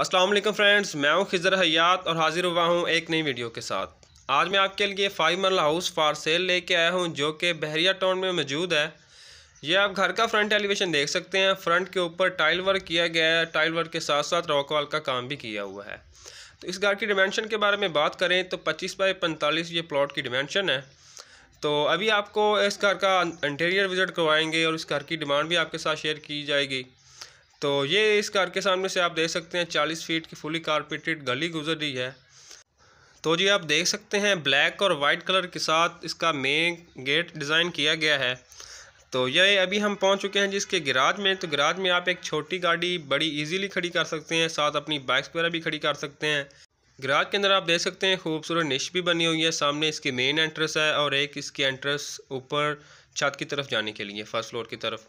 Aslam friends मैं हूं खिजर हयात और हाजिर हुआ हूं एक नई वीडियो के साथ आज मैं आपके लिए फाइव मरला हाउस फॉर सेल लेके आया हूं जो कि बहरिया टाउन में मौजूद है ये आप घर का फ्रंट एलिवेशन देख सकते हैं फ्रंट के ऊपर टाइल वर्क किया गया है टाइल वर्क के साथ साथ रॉक वाल का काम भी किया हुआ है तो इस घर की डिमेंशन के बारे में बात करें तो पच्चीस बाई पैंतालीस ये प्लॉट की डिमेंशन है तो अभी आपको इस घर का इंटीरियर विज़िट करवाएँगे और इस घर की डिमांड भी आपके साथ शेयर की जाएगी तो ये इस कार के सामने से आप देख सकते हैं चालीस फीट की फुली कारपेटेड गली गुजर रही है तो जी आप देख सकते हैं ब्लैक और वाइट कलर के साथ इसका मेन गेट डिज़ाइन किया गया है तो ये अभी हम पहुंच चुके हैं जिसके गिराज में तो गिराज में आप एक छोटी गाड़ी बड़ी इजीली खड़ी कर सकते हैं साथ अपनी बाइक्स वगैरह भी खड़ी कर सकते हैं गिराज के अंदर आप देख सकते हैं खूबसूरत निश भी बनी हुई है सामने इसकी मेन एंट्रेंस है और एक इसकी एंट्रेंस ऊपर छत की तरफ जाने के लिए फर्स्ट फ्लोर की तरफ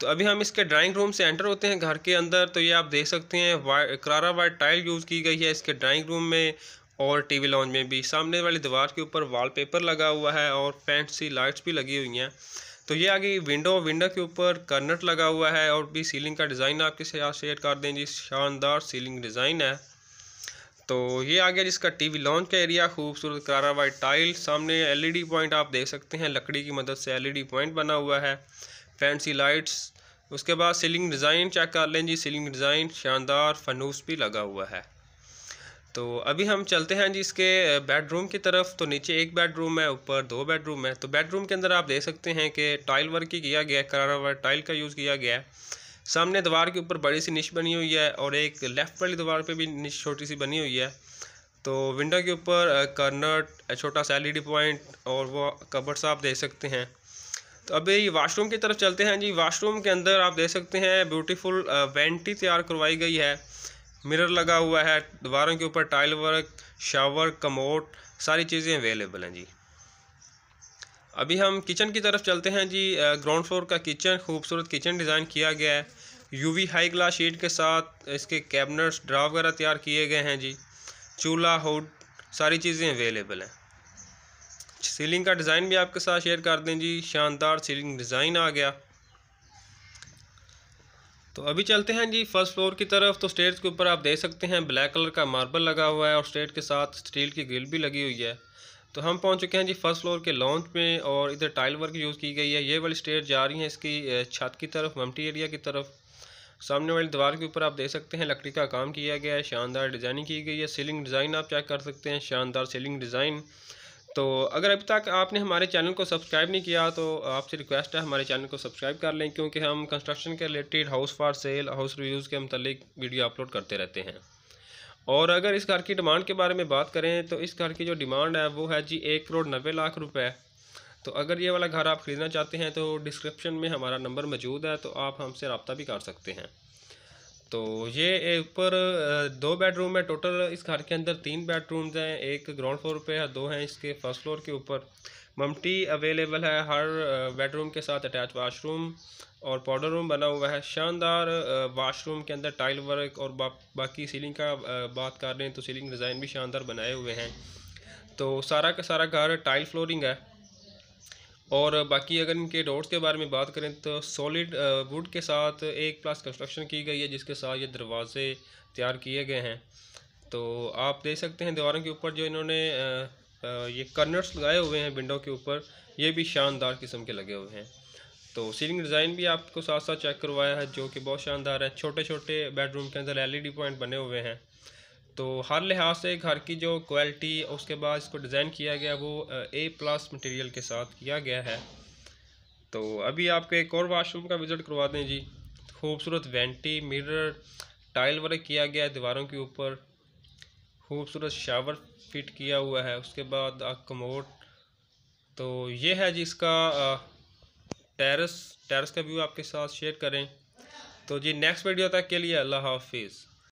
तो अभी हम इसके ड्राइंग रूम से एंटर होते हैं घर के अंदर तो ये आप देख सकते हैं वाइट करारा वाइट टाइल यूज़ की गई है इसके ड्राइंग रूम में और टीवी लॉन्च में भी सामने वाली दीवार के ऊपर वॉलपेपर लगा हुआ है और फैंसी लाइट्स भी लगी हुई हैं तो ये आ गई विंडो विंडो के ऊपर कर्नट लगा हुआ है और भी सीलिंग का डिज़ाइन आपके साथ शेयर कर दें जी शानदार सीलिंग डिज़ाइन है तो ये आ गया जिसका टीवी लॉन्च का एरिया खूबसूरत करारा वाइट टाइल सामने एलईडी पॉइंट आप देख सकते हैं लकड़ी की मदद से एलईडी पॉइंट बना हुआ है फैंसी लाइट्स उसके बाद सीलिंग डिज़ाइन चेक कर लें जी सीलिंग डिज़ाइन शानदार फनूस भी लगा हुआ है तो अभी हम चलते हैं जी इसके बेडरूम की तरफ तो नीचे एक बेडरूम है ऊपर दो बेडरूम है तो बेडरूम के अंदर आप देख सकते हैं कि टाइल वर्क ही किया गया है करारा वर्क टाइल का यूज़ किया गया है सामने दीवार के ऊपर बड़ी सी निश बनी हुई है और एक लेफ़्ट वाली दीवार पे भी निश छोटी सी बनी हुई है तो विंडो के ऊपर कर्नट छोटा सा एल पॉइंट और वो कबर्स आप देख सकते हैं तो अब ये वाशरूम की तरफ चलते हैं जी वाशरूम के अंदर आप देख सकते हैं ब्यूटीफुल वेंटी तैयार करवाई गई है मिरर लगा हुआ है दीवारों के ऊपर टाइल वर्क शावर कमोट सारी चीज़ें अवेलेबल हैं जी अभी हम किचन की तरफ चलते हैं जी ग्राउंड फ्लोर का किचन खूबसूरत किचन डिज़ाइन किया गया है यूवी हाई ग्लास शीट के साथ इसके कैबिनेट्स ड्रा वगैरह तैयार किए गए हैं जी चूल्हा हुड सारी चीज़ें अवेलेबल हैं सीलिंग का डिज़ाइन भी आपके साथ शेयर कर दें जी शानदार सीलिंग डिज़ाइन आ गया तो अभी चलते हैं जी फर्स्ट फ्लोर की तरफ तो स्टेज के ऊपर आप देख सकते हैं ब्लैक कलर का मार्बल लगा हुआ है और स्टेज के साथ स्टील की ग्रिल भी लगी हुई है तो हम पहुंच चुके हैं जी फर्स्ट फ्लोर के लॉन्च में और इधर टाइल वर्क यूज़ की गई है ये वाली स्टेज जा रही है इसकी छत की तरफ ममटी एरिया की तरफ सामने वाली दीवार के ऊपर आप देख सकते हैं लकड़ी का काम किया गया है शानदार डिज़ाइनिंग की गई है सीलिंग डिज़ाइन आप चेक कर सकते हैं शानदार सीलिंग डिज़ाइन तो अगर अभी तक आपने हमारे चैनल को सब्सक्राइब नहीं किया तो आपसे रिक्वेस्ट है हमारे चैनल को सब्सक्राइब कर लें क्योंकि हम कंस्ट्रक्शन के related house for sale house reviews के मतलब वीडियो अपलोड करते रहते हैं और अगर इस घर की डिमांड के बारे में बात करें तो इस घर की जो डिमांड है वो है जी एक करोड़ नब्बे लाख रुपये तो अगर ये वाला घर आप ख़रीदना चाहते हैं तो डिस्क्रिप्शन में हमारा नंबर मौजूद है तो आप हमसे रबता भी कर सकते हैं तो ये ऊपर दो बेडरूम है टोटल इस घर के अंदर तीन बेडरूम्स हैं एक ग्राउंड फ्लोर पे है दो हैं इसके फर्स्ट फ्लोर के ऊपर ममटी अवेलेबल है हर बेडरूम के साथ अटैच वाशरूम और पाउडर रूम बना हुआ है शानदार वाशरूम के अंदर टाइल वर्क और बा, बाकी सीलिंग का बात कर रहे हैं तो सीलिंग डिज़ाइन भी शानदार बनाए हुए हैं तो सारा का सारा घर टाइल फ्लोरिंग है और बाकी अगर इनके डोर्स के बारे में बात करें तो सॉलिड वुड के साथ एक प्लस कंस्ट्रक्शन की गई है जिसके साथ ये दरवाज़े तैयार किए गए हैं तो आप देख सकते हैं दीवारों के ऊपर जो इन्होंने ये कर्नर्स लगाए हुए हैं विंडो के ऊपर ये भी शानदार किस्म के लगे हुए हैं तो सीलिंग डिज़ाइन भी आपको साथ साथ चेक करवाया है जो कि बहुत शानदार है छोटे छोटे बेडरूम के अंदर एलईडी पॉइंट बने हुए हैं तो हर लिहाज से घर की जो क्वालिटी उसके बाद इसको डिज़ाइन किया गया वो ए प्लस मटेरियल के साथ किया गया है तो अभी आपको एक और वाशरूम का विज़िट करवा दें जी खूबसूरत वेंटी मिरर टाइल वर्क किया गया है दीवारों के ऊपर खूबसूरत शावर फिट किया हुआ है उसके बाद कमोड तो ये है जी इसका टेरस टेरस का व्यू आपके साथ शेयर करें तो जी नेक्स्ट वीडियो तक के लिए अल्लाह हाफिज़